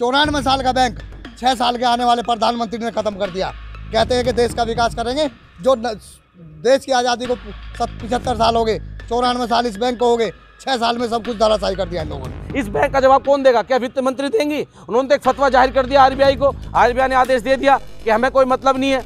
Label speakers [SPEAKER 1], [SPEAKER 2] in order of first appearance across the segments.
[SPEAKER 1] चौरानवे साल का बैंक छः साल के आने वाले प्रधानमंत्री ने ख़त्म कर दिया कहते हैं कि देश का विकास करेंगे जो देश की आज़ादी को पिछहत्तर साल हो गए चौरानवे साल
[SPEAKER 2] इस बैंक को हो गए छः साल में सब कुछ धराशायी कर दिया इन लोगों ने इस बैंक का जवाब कौन देगा क्या वित्त मंत्री देंगी उन्होंने तो एक फतवा जाहिर कर दिया आरबीआई को आरबीआई ने आदेश दे दिया कि हमें कोई मतलब नहीं है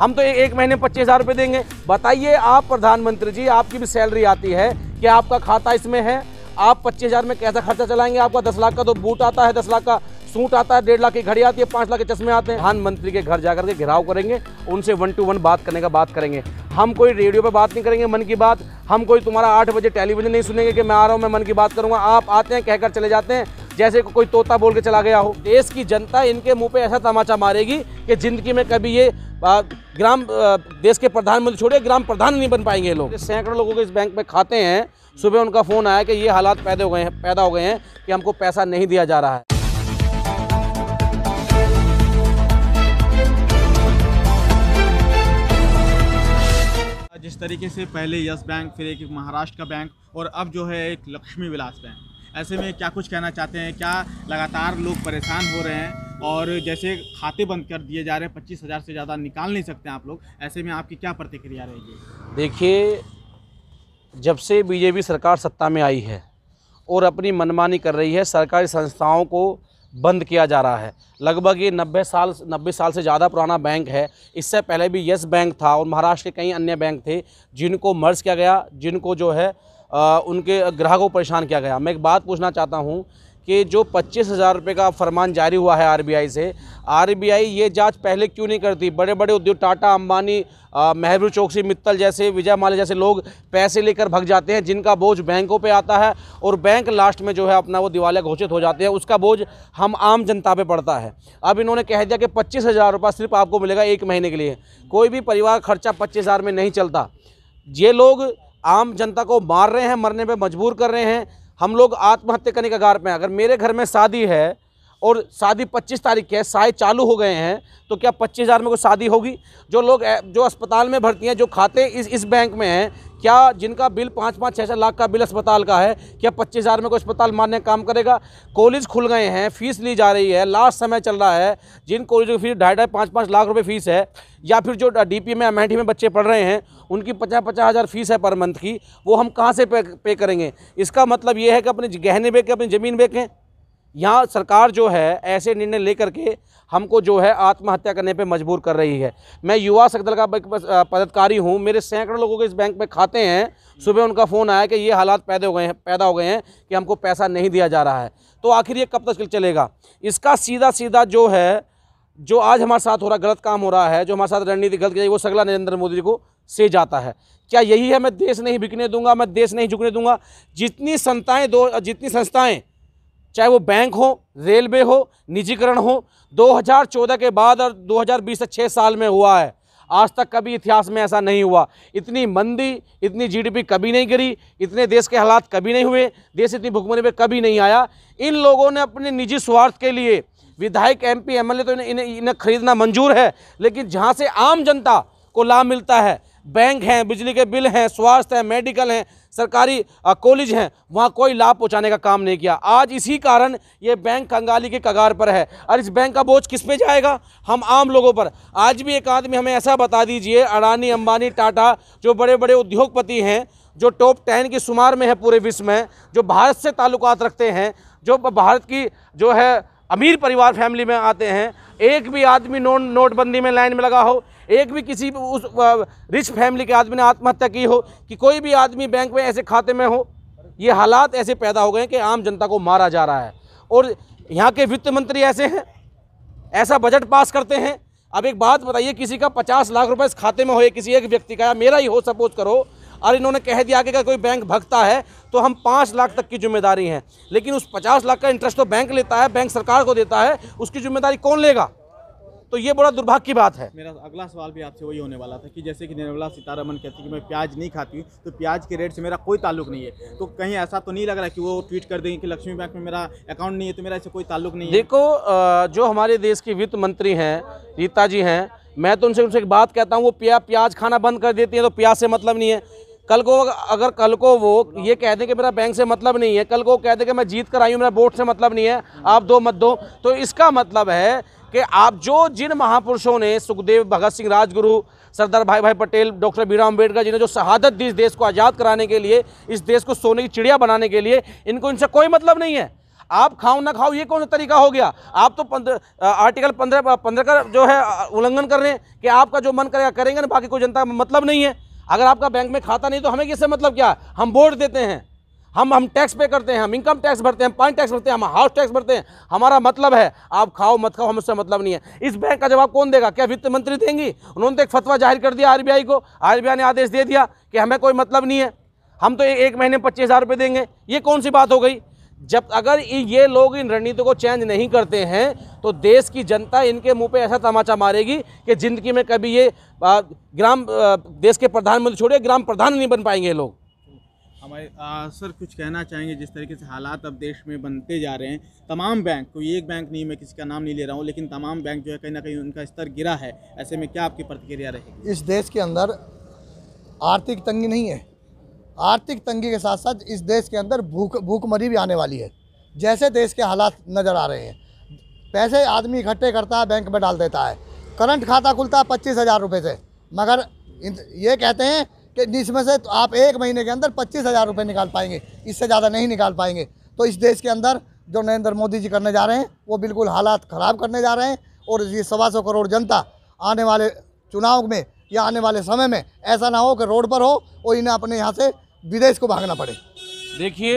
[SPEAKER 2] हम तो एक महीने पच्चीस हज़ार रुपये देंगे बताइए आप प्रधानमंत्री जी आपकी भी सैलरी आती है क्या आपका खाता इसमें है आप पच्चीस हज़ार में कैसा खर्चा चलाएंगे आपका दस लाख का तो बूट आता है दस लाख का सूट आता है डेढ़ लाख की घड़ी आती है पाँच लाख के चश्मे आते हैं प्रधानमंत्री के घर जाकर के घिराव करेंगे उनसे वन टू वन बात करने का बात करेंगे हम कोई रेडियो पर बात नहीं करेंगे मन की बात हम कोई तुम्हारा आठ बजे टेलीविजन नहीं सुनेंगे कि मैं आ रहा हूँ मैं मन की बात करूँगा आप आते हैं कहकर चले जाते हैं जैसे को कोई तोता बोल के चला गया हो देश की जनता इनके मुंह पे ऐसा तमाचा मारेगी कि ज़िंदगी में कभी ये ग्राम देश के प्रधानमंत्री छोड़े ग्राम प्रधान नहीं बन पाएंगे लोग सैकड़ों लोगों के इस बैंक में खाते हैं सुबह उनका फ़ोन आया कि ये हालात पैदा हो गए हैं पैदा हो गए हैं कि हमको पैसा नहीं दिया जा रहा है
[SPEAKER 3] जिस तरीके से पहले यस बैंक फिर एक महाराष्ट्र का बैंक और अब जो है एक लक्ष्मी विलास बैंक ऐसे में क्या कुछ कहना चाहते हैं क्या लगातार लोग परेशान हो रहे हैं और जैसे खाते बंद कर दिए जा रहे हैं पच्चीस हज़ार से ज़्यादा निकाल नहीं सकते आप लोग ऐसे में आपकी क्या प्रतिक्रिया रहेगी
[SPEAKER 2] देखिए जब से बीजेपी सरकार सत्ता में आई है और अपनी मनमानी कर रही है सरकारी संस्थाओं को बंद किया जा रहा है लगभग ये नब्बे साल नब्बे साल से ज़्यादा पुराना बैंक है इससे पहले भी यस बैंक था और महाराष्ट्र के कई अन्य बैंक थे जिनको मर्ज किया गया जिनको जो है आ, उनके ग्राहकों को परेशान किया गया मैं एक बात पूछना चाहता हूँ कि जो पच्चीस हज़ार रुपये का फरमान जारी हुआ है आरबीआई से आरबीआई ये जांच पहले क्यों नहीं करती बड़े बड़े उद्योग टाटा अंबानी मेहरू चौकसी मित्तल जैसे विजय माले जैसे लोग पैसे लेकर भग जाते हैं जिनका बोझ बैंकों पे आता है और बैंक लास्ट में जो है अपना वो दिवालिया घोषित हो जाते हैं उसका बोझ हम आम जनता पे पड़ता है अब इन्होंने कह दिया कि पच्चीस हज़ार रुपये सिर्फ आपको मिलेगा एक महीने के लिए कोई भी परिवार खर्चा पच्चीस हज़ार में नहीं चलता ये लोग आम जनता को मार रहे हैं मरने पर मजबूर कर रहे हैं हम लोग आत्महत्या करने का गार में अगर मेरे घर में शादी है और शादी 25 तारीख है साय चालू हो गए हैं तो क्या पच्चीस हज़ार में कोई शादी होगी जो लोग जो अस्पताल में भर्ती हैं जो खाते इस इस बैंक में हैं क्या जिनका बिल पाँच पाँच छः छः लाख का बिल अस्पताल का है क्या पच्चीस हज़ार में कोई अस्पताल मानने काम करेगा कॉलेज खुल गए हैं फीस ली जा रही है लास्ट समय चल रहा है जिन कॉलेजों की फीस ढाई ढाई पाँच पाँच लाख रुपये फीस है या फिर जो डी पी में एम में बच्चे पढ़ रहे हैं उनकी पचास पचास हज़ार फीस है पर मंथ की वो हम कहाँ से पे, पे करेंगे इसका मतलब ये है कि अपने गहने बेचें अपनी ज़मीन बेचें यहाँ सरकार जो है ऐसे निर्णय लेकर के हमको जो है आत्महत्या करने पे मजबूर कर रही है मैं युवा सकदल का पदाधिकारी हूँ मेरे सैकड़ों लोगों के इस बैंक में खाते हैं सुबह उनका फ़ोन आया कि ये हालात पैदा हो गए हैं पैदा हो गए हैं कि हमको पैसा नहीं दिया जा रहा है तो आखिर ये कब तक चलेगा इसका सीधा सीधा जो है जो आज हमारे साथ हो रहा गलत काम हो रहा है जो हमारे साथ रणनीति गलत वो सगला नरेंद्र मोदी को से जाता है क्या यही है मैं देश नहीं बिकने दूंगा मैं देश नहीं झुकने दूंगा जितनी संस्थाएं दो जितनी संस्थाएं चाहे वो बैंक हो रेलवे हो निजीकरण हो 2014 के बाद और 2020 से छः साल में हुआ है आज तक कभी इतिहास में ऐसा नहीं हुआ इतनी मंदी इतनी जीडीपी कभी नहीं गिरी इतने देश के हालात कभी नहीं हुए देश इतनी भुखमरी में कभी नहीं आया इन लोगों ने अपने निजी स्वार्थ के लिए विधायक एमपी एमएलए तो इन्हें इन्हें खरीदना मंजूर है लेकिन जहाँ से आम जनता को लाभ मिलता है बैंक हैं बिजली के बिल हैं स्वास्थ्य हैं मेडिकल हैं सरकारी कॉलेज हैं वहाँ कोई लाभ पहुँचाने का काम नहीं किया आज इसी कारण ये बैंक कंगाली के कगार पर है और इस बैंक का बोझ किस पे जाएगा हम आम लोगों पर आज भी एक आदमी हमें ऐसा बता दीजिए अडानी अंबानी टाटा जो बड़े बड़े उद्योगपति हैं जो टॉप टेन की शुमार में है पूरे विश्व में जो भारत से ताल्लुक रखते हैं जो भारत की जो है अमीर परिवार फैमिली में आते हैं एक भी आदमी नोट नोटबंदी में लाइन में लगा हो एक भी किसी उस रिच फैमिली के आदमी ने आत्महत्या की हो कि कोई भी आदमी बैंक में ऐसे खाते में हो ये हालात ऐसे पैदा हो गए कि आम जनता को मारा जा रहा है और यहाँ के वित्त मंत्री ऐसे हैं ऐसा बजट पास करते हैं अब एक बात बताइए किसी का पचास लाख रुपए इस खाते में हो या किसी एक व्यक्ति का या मेरा ही हो सपोज करो और इन्होंने कह दिया कि अगर कोई बैंक भगता है तो हम पाँच लाख तक की जिम्मेदारी है लेकिन उस पचास लाख का इंटरेस्ट तो बैंक लेता है बैंक सरकार को देता है उसकी जिम्मेदारी कौन लेगा तो ये बड़ा दुर्भाग्य की बात है
[SPEAKER 3] मेरा अगला सवाल भी आपसे वही होने वाला था कि जैसे कि निर्मला सीतारमन कहती कि मैं प्याज नहीं खाती हूँ तो प्याज के रेट से मेरा कोई ताल्लुक नहीं है तो कहीं ऐसा तो नहीं लग रहा कि वो ट्वीट कर देंगे कि लक्ष्मी बैंक में मेरा अकाउंट नहीं है तो मेरा इससे कोई ताल्लुक नहीं है देखो
[SPEAKER 2] जो हमारे देश की वित्त मंत्री हैं रीता जी हैं मैं तो उनसे उनसे एक बात कहता हूँ वो प्या प्याज खाना बंद कर देती है तो प्याज से मतलब नहीं है कल को अगर कल को वो ये कह दें कि मेरा बैंक से मतलब नहीं है कल को कह दें कि मैं जीत कर आई हूँ मेरा वोट से मतलब नहीं है आप दो मत दो तो इसका मतलब है कि आप जो जिन महापुरुषों ने सुखदेव भगत सिंह राजगुरु सरदार भाई भाई पटेल डॉक्टर राम अम्बेडकर जिन्हें जो शहादत दी इस देश को आज़ाद कराने के लिए इस देश को सोने की चिड़िया बनाने के लिए इनको इनसे कोई मतलब नहीं है आप खाओ ना खाओ ये कौन सा तरीका हो गया आप तो पंद्र, आर्टिकल पंद्रह पंद्रह का जो है उल्लंघन कर रहे हैं कि आपका जो मन करेगा करेंगे ना बाकी कोई जनता मतलब नहीं है अगर आपका बैंक में खाता नहीं तो हमें किससे मतलब क्या हम वोट देते हैं हम हम टैक्स पे करते हैं हम इनकम टैक्स भरते हैं हम टैक्स भरते हैं हम हाउस टैक्स भरते हैं हमारा मतलब है आप खाओ मत खाओ उससे मतलब नहीं है इस बैंक का जवाब कौन देगा क्या वित्त मंत्री देंगी उन्होंने तो एक फतवा जाहिर कर दिया आरबीआई को आरबीआई ने आदेश दे दिया कि हमें कोई मतलब नहीं है हम तो एक महीने में पच्चीस हज़ार देंगे ये कौन सी बात हो गई जब अगर ये लोग इन रणनीतियों को चेंज नहीं करते हैं तो देश की जनता इनके मुंह पे ऐसा तमाचा मारेगी कि ज़िंदगी में कभी ये ग्राम देश के प्रधानमंत्री छोड़िए ग्राम प्रधान नहीं बन पाएंगे लोग
[SPEAKER 3] हमारे सर कुछ कहना चाहेंगे जिस तरीके से हालात अब देश में बनते जा रहे हैं तमाम बैंक कोई एक बैंक नहीं मैं किसी का नाम नहीं ले रहा हूँ लेकिन तमाम बैंक जो है कहीं ना कहीं उनका स्तर गिरा है ऐसे में क्या आपकी प्रतिक्रिया रहेगी
[SPEAKER 1] इस देश के अंदर
[SPEAKER 3] आर्थिक तंगी नहीं है आर्थिक
[SPEAKER 1] तंगी के साथ साथ इस देश के अंदर भूख भूखमरी भी आने वाली है जैसे देश के हालात नज़र आ रहे हैं पैसे आदमी इकट्ठे करता है बैंक में डाल देता है करंट खाता खुलता है पच्चीस हज़ार रुपये से मगर ये कहते हैं कि इसमें से तो आप एक महीने के अंदर पच्चीस हज़ार रुपये निकाल पाएंगे इससे ज़्यादा नहीं निकाल पाएंगे तो इस देश के अंदर जो नरेंद्र मोदी जी करने जा रहे हैं वो बिल्कुल हालात ख़राब करने जा रहे हैं और ये सवा सौ करोड़ जनता आने वाले चुनाव में या आने वाले समय में ऐसा ना हो कि रोड पर हो और इन्हें अपने यहाँ से विदेश को भागना पड़े
[SPEAKER 2] देखिए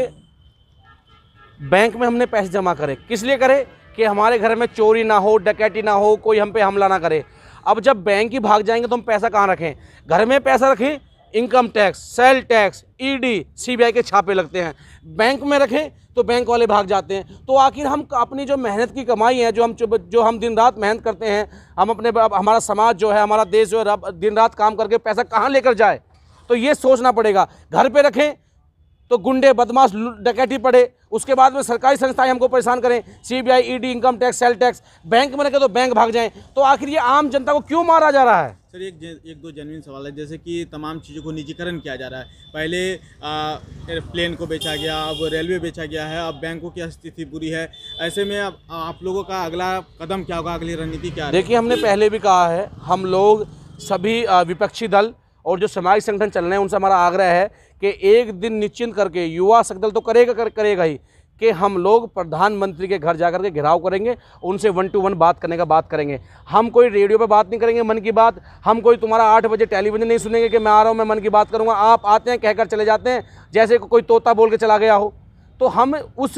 [SPEAKER 2] बैंक में हमने पैसे जमा करे किस लिए करे कि हमारे घर में चोरी ना हो डकैती ना हो कोई हम पे हमला ना करे अब जब बैंक ही भाग जाएंगे तो हम पैसा कहाँ रखें घर में पैसा रखें income tax sale tax ED CBI के छापे लगते हैं बैंक में रखें तो बैंक वाले भाग जाते हैं तो आखिर हम अपनी जो मेहनत की कमाई है जो हम जो हम दिन रात मेहनत करते हैं हम अपने हमारा समाज जो है हमारा देश जो है दिन रात काम करके पैसा कहाँ लेकर जाए तो ये सोचना पड़ेगा घर पे रखें तो गुंडे बदमाश डकैती पड़े उसके बाद में सरकारी संस्थाएं हमको परेशान करें CBI ED income tax sale tax bank में रखे तो बैंक भाग जाएं तो आखिर ये आम जनता को क्यों मारा जा रहा है
[SPEAKER 3] सर एक एक दो जनविन सवाल है जैसे कि तमाम चीज़ों को निजीकरण किया जा रहा है पहले एयरप्लेन को बेचा गया अब रेलवे बेचा गया है अब बैंकों की स्थिति बुरी है ऐसे में अब आप लोगों का अगला कदम क्या होगा अगली
[SPEAKER 2] रणनीति क्या देखिए हमने पहले भी कहा है हम लोग सभी विपक्षी दल और जो सामाजिक संगठन चल रहे हैं उनसे हमारा आग्रह है कि एक दिन निश्चिंत करके युवा सकदल तो करेगा कर, करेगा ही कि हम लोग प्रधानमंत्री के घर जाकर के घेराव करेंगे उनसे वन टू वन बात करने का बात करेंगे हम कोई रेडियो पे बात नहीं करेंगे मन की बात हम कोई तुम्हारा आठ बजे टेलीविज़न नहीं सुनेंगे कि मैं आ रहा हूँ मैं मन की बात करूँगा आप आते हैं कहकर चले जाते हैं जैसे कोई तोता बोल के चला गया हो तो हम उस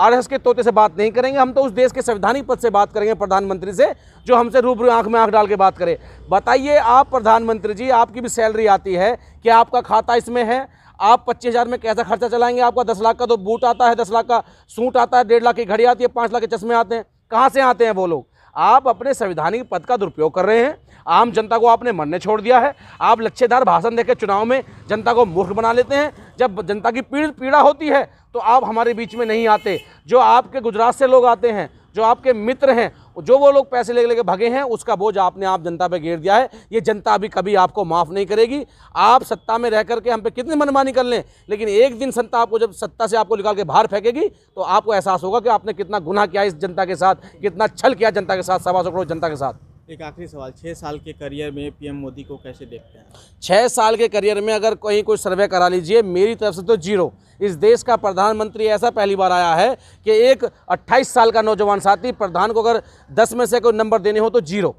[SPEAKER 2] आरएसएस के तोते से बात नहीं करेंगे हम तो उस देश के संवैधानिक पद से बात करेंगे प्रधानमंत्री से जो हमसे रूबरू आंख में आंख डाल के बात करे बताइए आप प्रधानमंत्री जी आपकी भी सैलरी आती है क्या आपका खाता इसमें है आप पच्चीस हज़ार में कैसा खर्चा चलाएंगे आपका दस लाख का तो बूट आता है दस लाख का सूट आता है डेढ़ लाख की घड़ी आती है पाँच लाख के चश्मे आते हैं कहाँ से आते हैं वो लोग आप अपने संवैधानिक पद का दुरुपयोग कर रहे हैं आम जनता को आपने मरने छोड़ दिया है आप लच्छेदार भाषण देकर चुनाव में जनता को मूर्ख बना लेते हैं जब जनता की पीड़ पीड़ा होती है तो आप हमारे बीच में नहीं आते जो आपके गुजरात से लोग आते हैं जो आपके मित्र हैं जो वो लोग पैसे ले लेके भागे हैं उसका बोझ आपने आप जनता पे घेर दिया है ये जनता अभी कभी आपको माफ़ नहीं करेगी आप सत्ता में रह करके हम पे कितनी मनमानी कर लें लेकिन एक दिन सत्ता आपको जब सत्ता से आपको निकाल के बाहर फेंकेगी तो आपको एहसास होगा कि आपने कितना गुनाह किया इस जनता के साथ कितना छल किया जनता के साथ सवा सौ करोड़ जनता के साथ
[SPEAKER 3] एक आखिरी सवाल छः साल के करियर में पीएम मोदी को कैसे देखते हैं
[SPEAKER 2] छः साल के करियर में अगर कहीं कोई सर्वे करा लीजिए मेरी तरफ से तो जीरो इस देश का प्रधानमंत्री ऐसा पहली बार आया है कि एक 28 साल का नौजवान साथी प्रधान को अगर 10 में से कोई नंबर देने हो तो जीरो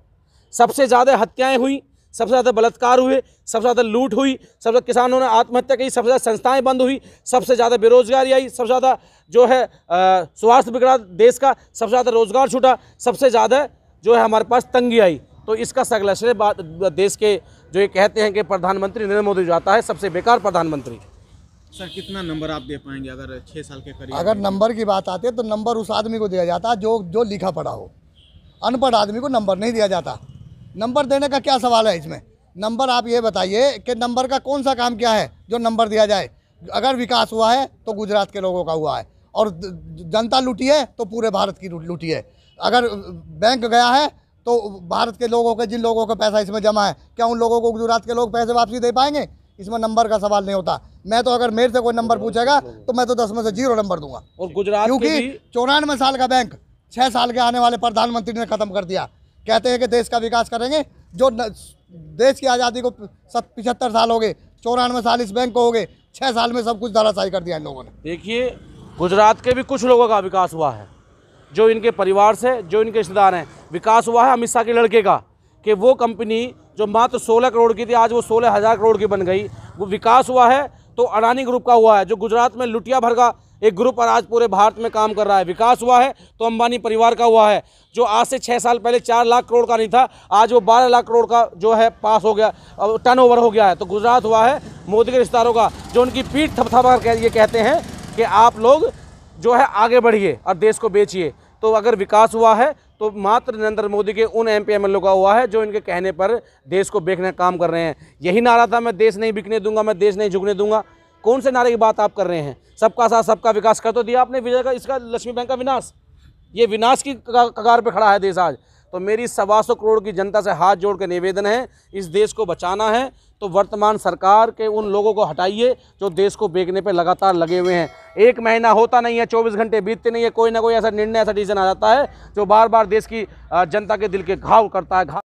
[SPEAKER 2] सबसे ज़्यादा हत्याएँ हुई सबसे ज़्यादा बलात्कार हुए सबसे ज़्यादा लूट हुई सबसे ज़्यादा किसानों ने आत्महत्या की सबसे ज़्यादा संस्थाएं बंद हुई सबसे ज़्यादा बेरोजगारी आई सबसे ज़्यादा जो है स्वास्थ्य बिगड़ा देश का सबसे ज़्यादा रोजगार छूटा सबसे ज़्यादा जो है हमारे पास तंगी आई तो इसका संश्लेषण देश के जो ये कहते हैं कि प्रधानमंत्री नरेंद्र मोदी जो आता है सबसे बेकार प्रधानमंत्री सर कितना नंबर आप दे पाएंगे अगर छः साल के करीब अगर
[SPEAKER 1] नंबर की बात आती है तो नंबर उस आदमी को दिया जाता है जो जो लिखा पढ़ा हो अनपढ़ आदमी को नंबर नहीं दिया जाता नंबर देने का क्या सवाल है इसमें नंबर आप ये बताइए कि नंबर का कौन सा काम क्या है जो नंबर दिया जाए अगर विकास हुआ है तो गुजरात के लोगों का हुआ है और जनता लूटी है तो पूरे भारत की लूटी है अगर बैंक गया है तो भारत के लोगों के जिन लोगों का पैसा इसमें जमा है क्या उन लोगों को गुजरात के लोग पैसे वापसी दे पाएंगे इसमें नंबर का सवाल नहीं होता मैं तो अगर मेरे से कोई नंबर पूछेगा तो मैं तो दस में से जीरो नंबर दूंगा और गुजरात क्योंकि चौरानवे साल का बैंक छः साल के आने वाले प्रधानमंत्री ने खत्म कर दिया कहते हैं कि देश का विकास करेंगे जो देश की आज़ादी को सत पिछहत्तर साल हो गए चौरानवे साल इस बैंक को हो गए छः साल में सब कुछ धराशायी कर दिया
[SPEAKER 2] इन लोगों ने देखिए गुजरात के भी कुछ लोगों का विकास हुआ है जो इनके परिवार से जो इनके रिश्तेदार हैं विकास हुआ है अमित शाह के लड़के का कि वो कंपनी जो मात्र सोलह करोड़ की थी आज वो सोलह हज़ार करोड़ की बन गई वो विकास हुआ है तो अडानी ग्रुप का हुआ है जो गुजरात में लुटिया भर का एक ग्रुप और आज पूरे भारत में काम कर रहा है विकास हुआ है तो अंबानी परिवार का हुआ है जो आज से छः साल पहले चार लाख करोड़ का नहीं था आज वो बारह लाख करोड़ का जो है पास हो गया टर्न ओवर हो गया है तो गुजरात हुआ है मोदी के रिश्तेदारों का जो उनकी पीठ थपथपा कर ये कहते हैं कि आप लोग जो है आगे बढ़िए और देश को बेचिए तो अगर विकास हुआ है तो मात्र नरेंद्र मोदी के उन एम पी का हुआ है जो इनके कहने पर देश को बेचने का काम कर रहे हैं यही नारा था मैं देश नहीं बिकने दूंगा मैं देश नहीं झुकने दूंगा कौन से नारे की बात आप कर रहे हैं सबका साथ सबका विकास कर तो दिया आपने विजय का इसका लक्ष्मी बैंक का विनाश ये विनाश की कगार पर खड़ा है देश आज तो मेरी सवा सौ करोड़ की जनता से हाथ जोड़ के निवेदन है इस देश को बचाना है तो वर्तमान सरकार के उन लोगों को हटाइए जो देश को बेचने पर लगातार लगे हुए हैं एक महीना होता नहीं है चौबीस घंटे बीतते नहीं है कोई ना कोई ऐसा निर्णय ऐसा डिसीजन आ जाता है जो बार बार देश की जनता के दिल के घाव करता है